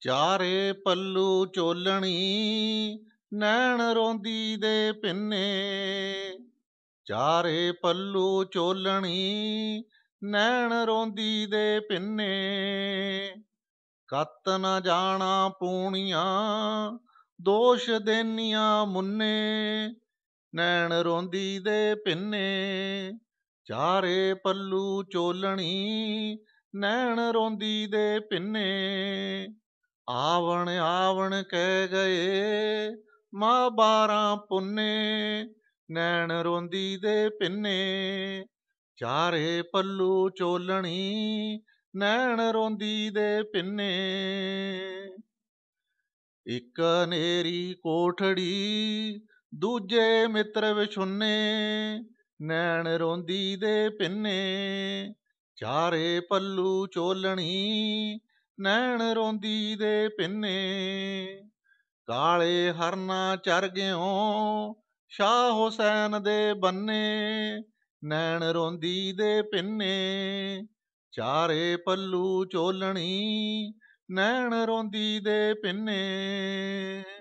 ਚਾਰੇ ਪੱਲੂ ਚੋਲਣੀ ਨੈਣ ਰੋਂਦੀ ਦੇ ਪਿੰਨੇ ਚਾਰੇ ਪੱਲੂ ਚੋਲਣੀ ਨੈਣ ਰੋਂਦੀ ਦੇ ਪਿੰਨੇ ਕੱਤ ਨਾ ਜਾਣਾ ਪੂਣੀਆਂ ਦੋਸ਼ ਦੇਨੀਆਂ ਮੁੰਨੇ ਨੈਣ ਰੋਂਦੀ ਦੇ ਪਿੰਨੇ ਚਾਰੇ ਪੱਲੂ ਚੋਲਣੀ ਨੈਣ ਰੋਂਦੀ ਦੇ ਪਿੰਨੇ ਆਵਣ ਆਵਣ ਕਹਿ ਗਏ ਮਾ ਬਾਰਾਂ ਪੁੰਨੇ ਨੈਣ ਰੋਂਦੀ ਦੇ ਪਿੰਨੇ ਚਾਰੇ ਪੱਲੂ ਚੋਲਣੀ ਨੈਣ ਰੋਂਦੀ ਦੇ ਪਿੰਨੇ ਇੱਕ ਨੇਰੀ ਕੋਠੜੀ ਦੂਜੇ ਮਿੱਤਰ ਵਿਛੁੰਨੇ ਨੈਣ ਰੋਂਦੀ ਦੇ ਪਿੰਨੇ ਚਾਰੇ ਪੱਲੂ ਚੋਲਣੀ ਨੈਣ ਰੋਂਦੀ ਦੇ ਪਿੰਨੇ ਕਾਲੇ ਹਰਨਾ ਚਰ ਗਿਓ ਸ਼ਾਹ ਹੁਸੈਨ ਦੇ ਬੰਨੇ ਨੈਣ ਰੋਂਦੀ ਦੇ ਪਿੰਨੇ ਚਾਰੇ ਪੱਲੂ ਚੋਲਣੀ ਨੈਣ ਰੋਂਦੀ ਦੇ ਪਿੰਨੇ